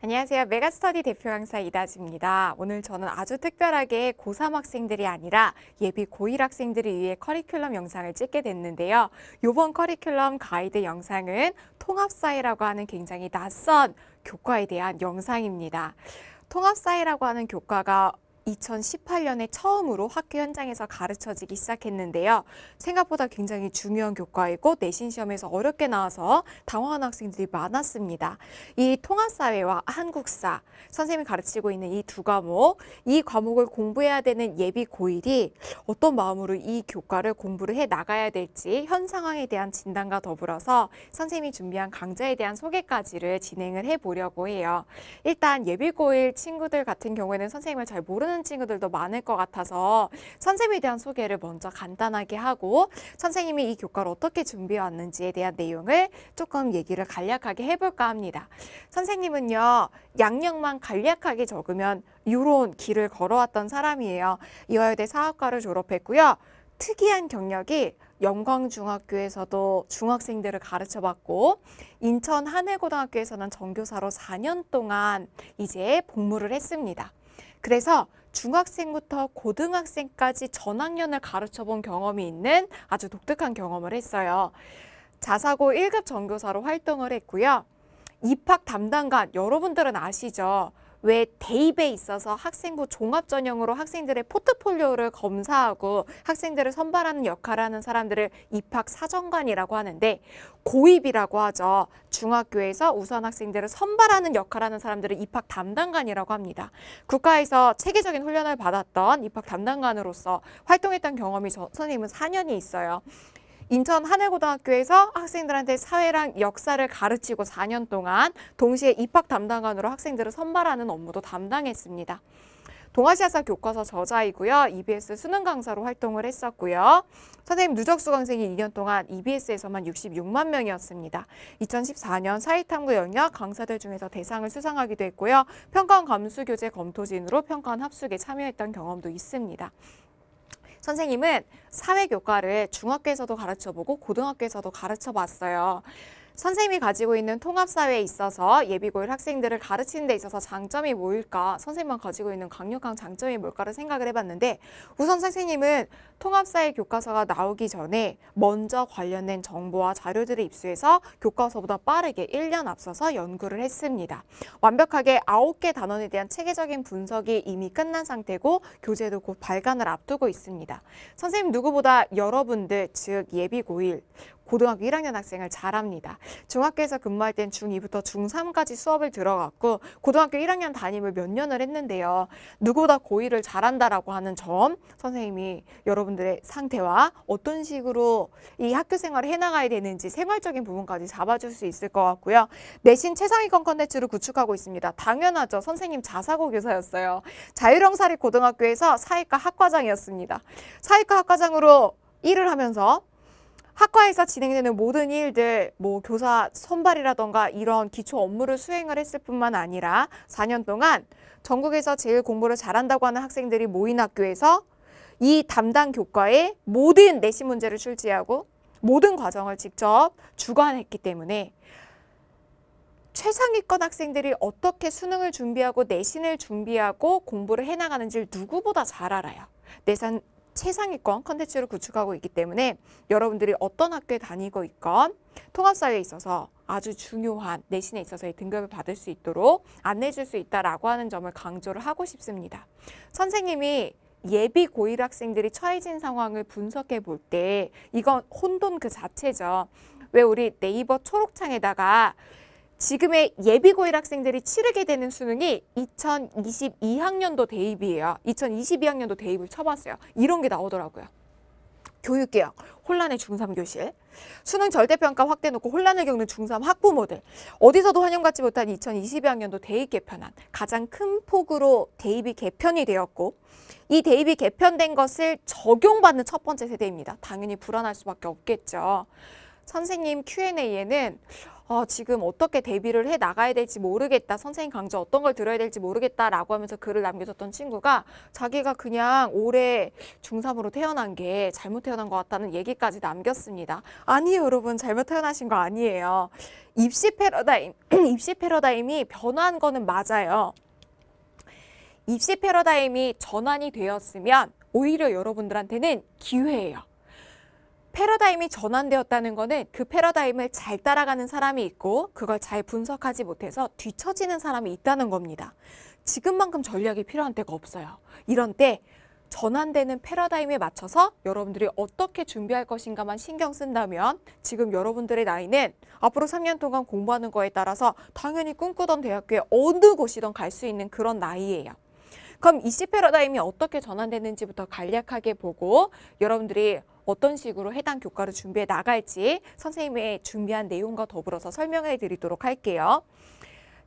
안녕하세요. 메가스터디 대표 강사 이다지입니다. 오늘 저는 아주 특별하게 고3 학생들이 아니라 예비 고1 학생들을 위해 커리큘럼 영상을 찍게 됐는데요. 이번 커리큘럼 가이드 영상은 통합사회라고 하는 굉장히 낯선 교과에 대한 영상입니다. 통합사회라고 하는 교과가 2018년에 처음으로 학교 현장에서 가르쳐지기 시작했는데요. 생각보다 굉장히 중요한 교과이고 내신 시험에서 어렵게 나와서 당황한 학생들이 많았습니다. 이 통합사회와 한국사, 선생님이 가르치고 있는 이 두 과목, 이 과목을 공부해야 되는 예비 고1이 어떤 마음으로 이 교과를 공부를 해 나가야 될지 현 상황에 대한 진단과 더불어서 선생님이 준비한 강좌에 대한 소개까지를 진행을 해보려고 해요. 일단 예비 고1 친구들 같은 경우에는 선생님을 잘 모르는 모는 친구들도 많을 것 같아서 선생님에 대한 소개를 먼저 간단하게 하고 선생님이 이 교과를 어떻게 준비해 왔는지에 대한 내용을 조금 얘기를 간략하게 해볼까 합니다. 선생님은요. 양력만 간략하게 적으면 이런 길을 걸어왔던 사람이에요. 이화여대 사학과를 졸업했고요. 특이한 경력이 영광중학교에서도 중학생들을 가르쳐봤고 인천 한해고등학교에서는 전교사로 4년 동안 이제 복무를 했습니다. 그래서 중학생부터 고등학생까지 전학년을 가르쳐 본 경험이 있는 아주 독특한 경험을 했어요. 자사고 1급 전교사로 활동을 했고요. 입학 담당관 여러분들은 아시죠? 왜 대입에 있어서 학생부 종합 전형으로 학생들의 포트폴리오를 검사하고 학생들을 선발하는 역할을 하는 사람들을 입학 사정관이라고 하는데 고입이라고 하죠. 중학교에서 우선 학생들을 선발하는 역할을 하는 사람들을 입학 담당관이라고 합니다. 국가에서 체계적인 훈련을 받았던 입학 담당관으로서 활동했던 경험이 저, 선생님은 4년이 있어요. 인천 한해고등학교에서 학생들한테 사회랑 역사를 가르치고 4년 동안 동시에 입학 담당관으로 학생들을 선발하는 업무도 담당했습니다. 동아시아사 교과서 저자이고요. EBS 수능 강사로 활동을 했었고요. 선생님 누적수 강생이 2년 동안 EBS에서만 66만 명이었습니다. 2014년 사회탐구 영역 강사들 중에서 대상을 수상하기도 했고요. 평가원 감수교재 검토진으로 평가원 합숙에 참여했던 경험도 있습니다. 선생님은 사회 교과를 중학교에서도 가르쳐보고 고등학교에서도 가르쳐봤어요. 선생님이 가지고 있는 통합사회에 있어서 예비고일 학생들을 가르치는 데 있어서 장점이 뭘까 선생님만 가지고 있는 강력한 장점이 뭘까를 생각을 해봤는데 우선 선생님은 통합사회 교과서가 나오기 전에 먼저 관련된 정보와 자료들을 입수해서 교과서보다 빠르게 1년 앞서서 연구를 했습니다. 완벽하게 9개 단원에 대한 체계적인 분석이 이미 끝난 상태고 교재도 곧 발간을 앞두고 있습니다. 선생님 누구보다 여러분들 즉 예비고일 고등학교 1학년 학생을 잘합니다. 중학교에서 근무할 땐 중2부터 중3까지 수업을 들어갔고 고등학교 1학년 담임을 몇 년을 했는데요. 누구보다 고2를 잘한다라고 하는 점 선생님이 여러분들의 상태와 어떤 식으로 이 학교 생활을 해나가야 되는지 생활적인 부분까지 잡아줄 수 있을 것 같고요. 내신 최상위권 컨텐츠를 구축하고 있습니다. 당연하죠. 선생님 자사고 교사였어요. 자유형사립 고등학교에서 사회과 학과장이었습니다. 사회과 학과장으로 일을 하면서 학과에서 진행되는 모든 일들, 뭐 교사 선발이라던가 이런 기초 업무를 수행을 했을 뿐만 아니라 4년 동안 전국에서 제일 공부를 잘한다고 하는 학생들이 모인 학교에서 이 담당 교과에 모든 내신 문제를 출제하고 모든 과정을 직접 주관했기 때문에 최상위권 학생들이 어떻게 수능을 준비하고 내신을 준비하고 공부를 해나가는지를 누구보다 잘 알아요. 내산, 최상위권 컨텐츠를 구축하고 있기 때문에 여러분들이 어떤 학교에 다니고 있건 통합사회에 있어서 아주 중요한 내신에 있어서의 등급을 받을 수 있도록 안내해 줄 수 있다라고 하는 점을 강조를 하고 싶습니다. 선생님이 예비 고1 학생들이 처해진 상황을 분석해 볼 때 이건 혼돈 그 자체죠. 왜 우리 네이버 초록창에다가 지금의 예비고일 학생들이 치르게 되는 수능이 2022학년도 대입이에요. 2022학년도 대입을 쳐봤어요. 이런 게 나오더라고요. 교육개혁, 혼란의 중3 교실, 수능 절대평가 확대 놓고 혼란을 겪는 중3 학부모들, 어디서도 환영받지 못한 2022학년도 대입 개편안, 가장 큰 폭으로 대입이 개편이 되었고 이 대입이 개편된 것을 적용받는 첫 번째 세대입니다. 당연히 불안할 수밖에 없겠죠. 선생님 Q&A에는 어, 지금 어떻게 대비를 해 나가야 될지 모르겠다. 선생님 강좌 어떤 걸 들어야 될지 모르겠다라고 하면서 글을 남겨줬던 친구가 자기가 그냥 올해 중3으로 태어난 게 잘못 태어난 것 같다는 얘기까지 남겼습니다. 아니에요, 여러분. 잘못 태어나신 거 아니에요. 입시 패러다임, 입시 패러다임이 변화한 거는 맞아요. 입시 패러다임이 전환이 되었으면 오히려 여러분들한테는 기회예요. 패러다임이 전환되었다는 거는 그 패러다임을 잘 따라가는 사람이 있고 그걸 잘 분석하지 못해서 뒤처지는 사람이 있다는 겁니다. 지금만큼 전략이 필요한 때가 없어요. 이런 때 전환되는 패러다임에 맞춰서 여러분들이 어떻게 준비할 것인가만 신경 쓴다면 지금 여러분들의 나이는 앞으로 3년 동안 공부하는 거에 따라서 당연히 꿈꾸던 대학교에 어느 곳이든 갈 수 있는 그런 나이예요. 그럼 이시 패러다임이 어떻게 전환되는지부터 간략하게 보고 여러분들이 어떤 식으로 해당 교과를 준비해 나갈지 선생님의 준비한 내용과 더불어서 설명해 드리도록 할게요.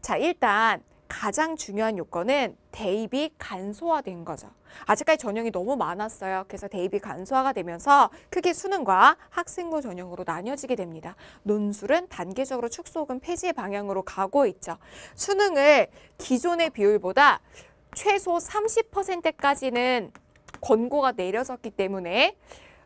자, 일단 가장 중요한 요건은 대입이 간소화된 거죠. 아직까지 전형이 너무 많았어요. 그래서 대입이 간소화가 되면서 크게 수능과 학생부 전형으로 나뉘어지게 됩니다. 논술은 단계적으로 축소 혹은 폐지 의 방향으로 가고 있죠. 수능을 기존의 비율보다 최소 30%까지는 권고가 내려졌기 때문에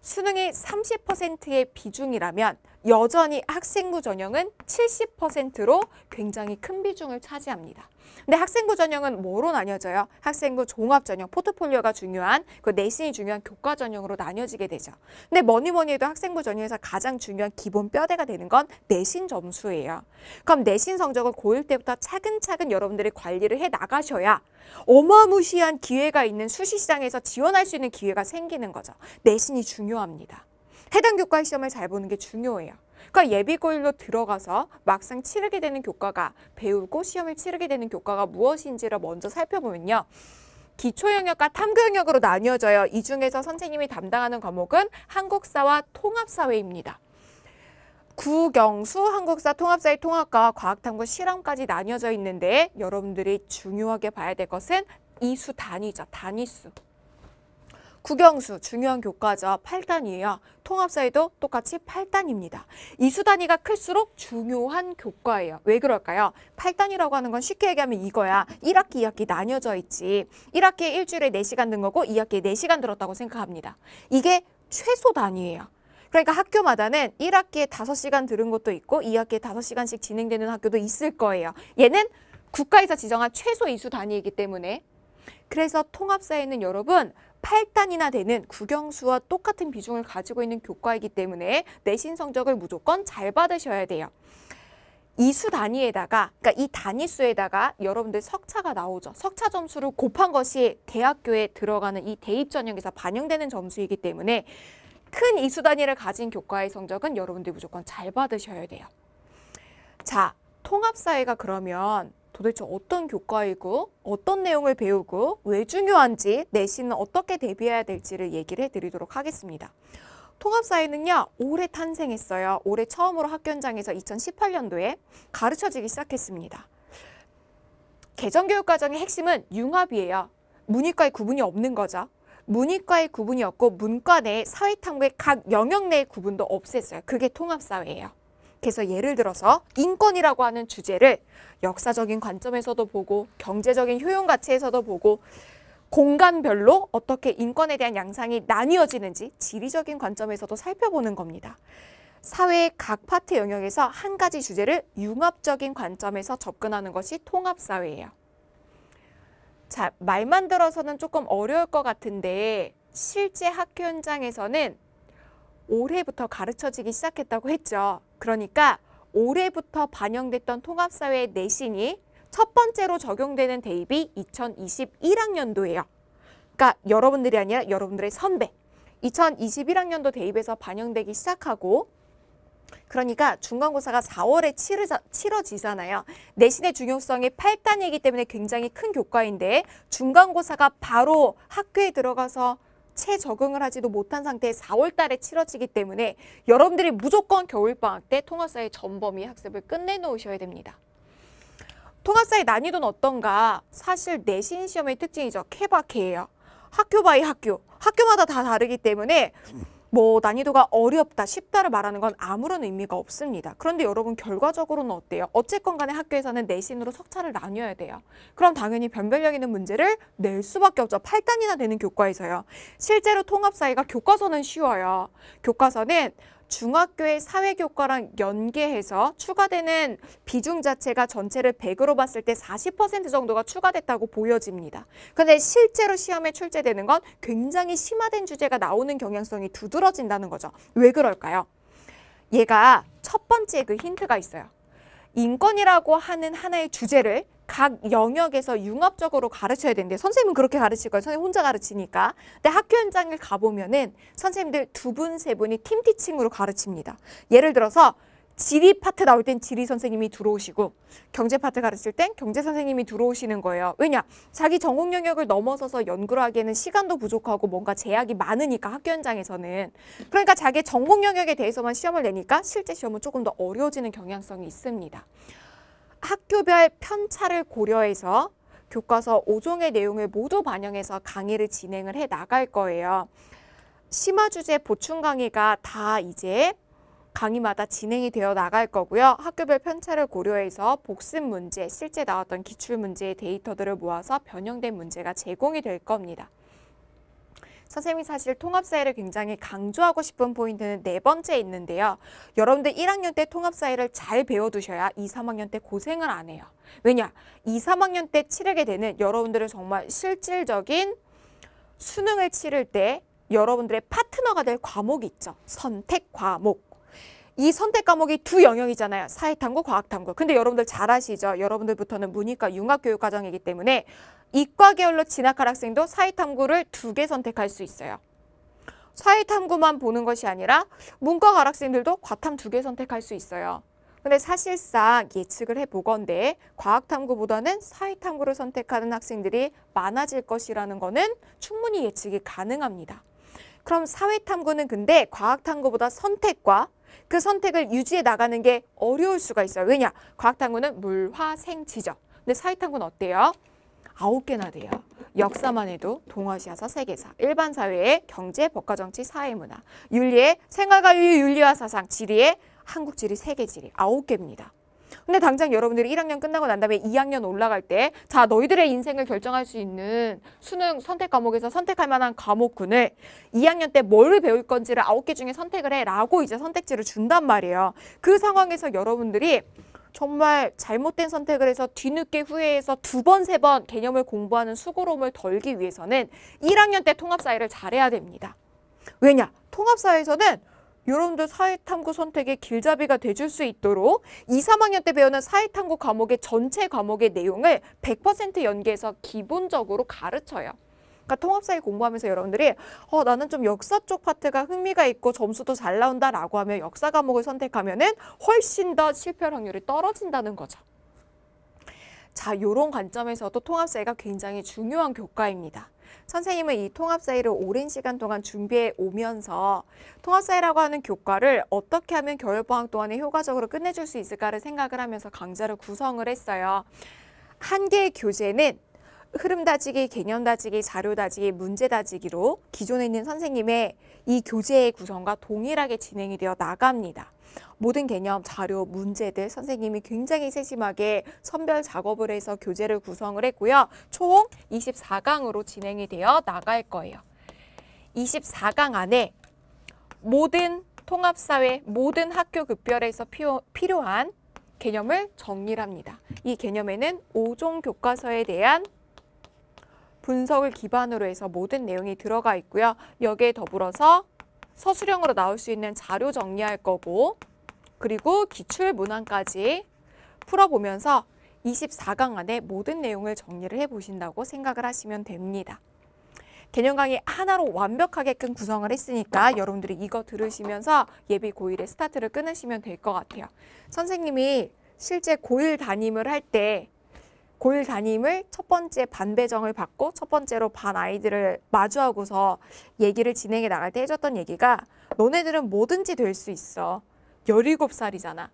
수능의 30%의 비중이라면 여전히 학생부 전형은 70%로 굉장히 큰 비중을 차지합니다. 근데 학생부 전형은 뭐로 나뉘어져요? 학생부 종합 전형, 포트폴리오가 중요한 그 내신이 중요한 교과 전형으로 나뉘어지게 되죠. 근데 뭐니 뭐니 해도 학생부 전형에서 가장 중요한 기본 뼈대가 되는 건 내신 점수예요. 그럼 내신 성적을 고1 때부터 차근차근 여러분들이 관리를 해 나가셔야 어마무시한 기회가 있는 수시 시장에서 지원할 수 있는 기회가 생기는 거죠. 내신이 중요합니다. 해당 교과 시험을 잘 보는 게 중요해요. 그러니까 예비고일로 들어가서 막상 치르게 되는 교과가 배우고 시험을 치르게 되는 교과가 무엇인지를 먼저 살펴보면요. 기초 영역과 탐구 영역으로 나뉘어져요. 이 중에서 선생님이 담당하는 과목은 한국사와 통합사회입니다. 구경수 한국사 통합사의 통합과 과학탐구 실험까지 나뉘어져 있는데 여러분들이 중요하게 봐야 될 것은 이수 단위죠. 단위수. 국영수 중요한 교과자 8단 이요 통합사회도 똑같이 8단입니다. 이수 단위가 클수록 중요한 교과예요. 왜 그럴까요? 8단이라고 하는 건 쉽게 얘기하면 이거야. 1학기, 2학기 나뉘어져 있지. 1학기에 일주일에 4시간 든 거고 2학기에 4시간 들었다고 생각합니다. 이게 최소 단위예요. 그러니까 학교마다는 1학기에 5시간 들은 것도 있고 2학기에 5시간씩 진행되는 학교도 있을 거예요. 얘는 국가에서 지정한 최소 이수 단위이기 때문에 그래서 통합사회는 여러분 8단이나 되는 국영수와 똑같은 비중을 가지고 있는 교과이기 때문에 내신 성적을 무조건 잘 받으셔야 돼요. 이수 단위에다가 그러니까 이 단위 수에다가 여러분들 석차가 나오죠. 석차 점수를 곱한 것이 대학교에 들어가는 이 대입 전형에서 반영되는 점수이기 때문에 큰 이수 단위를 가진 교과의 성적은 여러분들이 무조건 잘 받으셔야 돼요. 자, 통합사회가 그러면 도대체 어떤 교과이고 어떤 내용을 배우고 왜 중요한지 내신은 어떻게 대비해야 될지를 얘기를 해드리도록 하겠습니다. 통합사회는요 올해 탄생했어요. 올해 처음으로 학교 현장에서 2018년도에 가르쳐지기 시작했습니다. 개정교육 과정의 핵심은 융합이에요. 문이과의 구분이 없는 거죠. 문이과의 구분이 없고 문과 내 사회 탐구의 각 영역 내의 구분도 없앴어요. 그게 통합사회예요. 그래서 예를 들어서 인권이라고 하는 주제를 역사적인 관점에서도 보고 경제적인 효용 가치에서도 보고 공간별로 어떻게 인권에 대한 양상이 나뉘어지는지 지리적인 관점에서도 살펴보는 겁니다. 사회의 각 파트 영역에서 한 가지 주제를 융합적인 관점에서 접근하는 것이 통합사회예요. 자, 말만 들어서는 조금 어려울 것 같은데 실제 학교 현장에서는 올해부터 가르쳐지기 시작했다고 했죠. 그러니까 올해부터 반영됐던 통합사회의 내신이 첫 번째로 적용되는 대입이 2021학년도예요. 그러니까 여러분들이 아니라 여러분들의 선배. 2021학년도 대입에서 반영되기 시작하고 그러니까 중간고사가 4월에 치르자, 치러지잖아요. 내신의 중요성이 8단이기 때문에 굉장히 큰 교과인데 중간고사가 바로 학교에 들어가서 채 적응을 하지도 못한 상태에 4월 달에 치러지기 때문에 여러분들이 무조건 겨울방학 때 통합사회 전범위 학습을 끝내놓으셔야 됩니다. 통합사의 난이도는 어떤가? 사실 내신 시험의 특징이죠. 케바케예요. 학교 바이 학교. 학교마다 다 다르기 때문에 뭐 난이도가 어렵다, 쉽다를 말하는 건 아무런 의미가 없습니다. 그런데 여러분 결과적으로는 어때요? 어쨌건 간에 학교에서는 내신으로 석차를 나뉘어야 돼요. 그럼 당연히 변별력 있는 문제를 낼 수밖에 없죠. 8단이나 되는 교과에서요. 실제로 통합 사회가 교과서는 쉬워요. 교과서는 중학교의 사회교과랑 연계해서 추가되는 비중 자체가 전체를 100으로 봤을 때 40% 정도가 추가됐다고 보여집니다. 그런데 실제로 시험에 출제되는 건 굉장히 심화된 주제가 나오는 경향성이 두드러진다는 거죠. 왜 그럴까요? 얘가 첫 번째 그 힌트가 있어요. 인권이라고 하는 하나의 주제를 각 영역에서 융합적으로 가르쳐야 되는데 선생님은 그렇게 가르칠 거예요. 선생님 혼자 가르치니까. 근데 학교 현장을 가보면은 선생님들 두 분, 세 분이 팀 티칭으로 가르칩니다. 예를 들어서 지리 파트 나올 땐 지리 선생님이 들어오시고 경제 파트 가르칠 땐 경제 선생님이 들어오시는 거예요. 왜냐? 자기 전공 영역을 넘어서서 연구를 하기에는 시간도 부족하고 뭔가 제약이 많으니까 학교 현장에서는. 그러니까 자기 전공 영역에 대해서만 시험을 내니까 실제 시험은 조금 더 어려워지는 경향성이 있습니다. 학교별 편차를 고려해서 교과서 5종의 내용을 모두 반영해서 강의를 진행을 해 나갈 거예요. 심화 주제 보충 강의가 다 이제 강의마다 진행이 되어 나갈 거고요. 학교별 편차를 고려해서 복습 문제, 실제 나왔던 기출 문제의 데이터들을 모아서 변형된 문제가 제공이 될 겁니다. 선생님이 사실 통합사회를 굉장히 강조하고 싶은 포인트는 네 번째 있는데요. 여러분들 1학년 때 통합사회를 잘 배워두셔야 2, 3학년 때 고생을 안 해요. 왜냐? 2, 3학년 때 치르게 되는 여러분들은 정말 실질적인 수능을 치를 때 여러분들의 파트너가 될 과목이 있죠. 선택 과목. 이 선택 과목이 두 영역이잖아요. 사회탐구, 과학탐구. 근데 여러분들 잘 아시죠? 여러분들부터는 문이과 융합교육과정이기 때문에 이과 계열로 진학할 학생도 사회탐구를 두 개 선택할 수 있어요. 사회탐구만 보는 것이 아니라 문과 갈 학생들도 과탐 두 개 선택할 수 있어요. 근데 사실상 예측을 해보건데 과학탐구보다는 사회탐구를 선택하는 학생들이 많아질 것이라는 것은 충분히 예측이 가능합니다. 그럼 사회탐구는 근데 과학탐구보다 선택과 그 선택을 유지해 나가는 게 어려울 수가 있어요. 왜냐? 과학탐구는 물화생지죠. 근데 사회탐구는 어때요? 아홉 개나 돼요. 역사만 해도 동아시아사 세계사, 일반 사회의 경제, 법과 정치, 사회 문화, 윤리의 생활과 윤리, 윤리와 사상, 지리의 한국 지리, 세계 지리 아홉 개입니다. 근데 당장 여러분들이 1학년 끝나고 난 다음에 2학년 올라갈 때 자, 너희들의 인생을 결정할 수 있는 수능 선택 과목에서 선택할 만한 과목군을 2학년 때 뭘 배울 건지를 아홉 개 중에 선택을 해라고 이제 선택지를 준단 말이에요. 그 상황에서 여러분들이 정말 잘못된 선택을 해서 뒤늦게 후회해서 두 번, 세 번 개념을 공부하는 수고로움을 덜기 위해서는 1학년 때 통합사회를 잘해야 됩니다. 왜냐? 통합사회에서는 여러분들 사회탐구 선택의 길잡이가 돼줄 수 있도록 2, 3학년 때 배우는 사회탐구 과목의 전체 과목의 내용을 100% 연계해서 기본적으로 가르쳐요. 그러니까 통합사회 공부하면서 여러분들이 어, 나는 좀 역사 쪽 파트가 흥미가 있고 점수도 잘 나온다라고 하면 역사 과목을 선택하면은 훨씬 더실패 확률이 떨어진다는 거죠. 자, 요런 관점에서도 통합사회가 굉장히 중요한 교과입니다. 선생님은 이 통합사회를 오랜 시간 동안 준비해 오면서 통합사회라고 하는 교과를 어떻게 하면 겨울방학 동안에 효과적으로 끝내줄 수 있을까를 생각을 하면서 강좌를 구성을 했어요. 한 개의 교재는 흐름 다지기, 개념 다지기, 자료 다지기, 문제 다지기로 기존에 있는 선생님의 이 교재의 구성과 동일하게 진행이 되어 나갑니다. 모든 개념, 자료, 문제들 선생님이 굉장히 세심하게 선별 작업을 해서 교재를 구성을 했고요. 총 24강으로 진행이 되어 나갈 거예요. 24강 안에 모든 통합사회, 모든 학교 급별에서 필요, 필요한 개념을 정리합니다. 이 개념에는 5종 교과서에 대한 분석을 기반으로 해서 모든 내용이 들어가 있고요. 여기에 더불어서 서술형으로 나올 수 있는 자료 정리할 거고 그리고 기출 문항까지 풀어보면서 24강 안에 모든 내용을 정리를 해보신다고 생각을 하시면 됩니다. 개념 강의 하나로 완벽하게끔 구성을 했으니까 여러분들이 이거 들으시면서 예비 고1의 스타트를 끊으시면 될 것 같아요. 선생님이 실제 고1 담임을 할때 고일 담임을 첫 번째 반배정을 받고 첫 번째로 반 아이들을 마주하고서 얘기를 진행해 나갈 때 해줬던 얘기가 너네들은 뭐든지 될 수 있어. 열일곱 살이잖아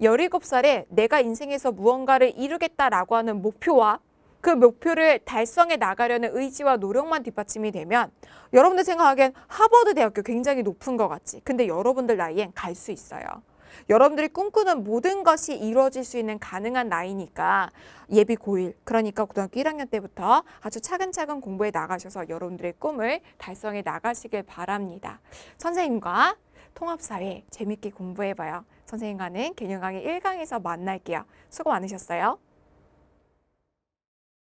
열일곱 살에 내가 인생에서 무언가를 이루겠다라고 하는 목표와 그 목표를 달성해 나가려는 의지와 노력만 뒷받침이 되면 여러분들 생각하기엔 하버드 대학교 굉장히 높은 것 같지. 근데 여러분들 나이엔 갈 수 있어요. 여러분들이 꿈꾸는 모든 것이 이루어질 수 있는 가능한 나이니까 예비 고1 그러니까 고등학교 1학년 때부터 아주 차근차근 공부해 나가셔서 여러분들의 꿈을 달성해 나가시길 바랍니다. 선생님과 통합사회 재밌게 공부해봐요. 선생님과는 개념강의 1강에서 만날게요. 수고 많으셨어요.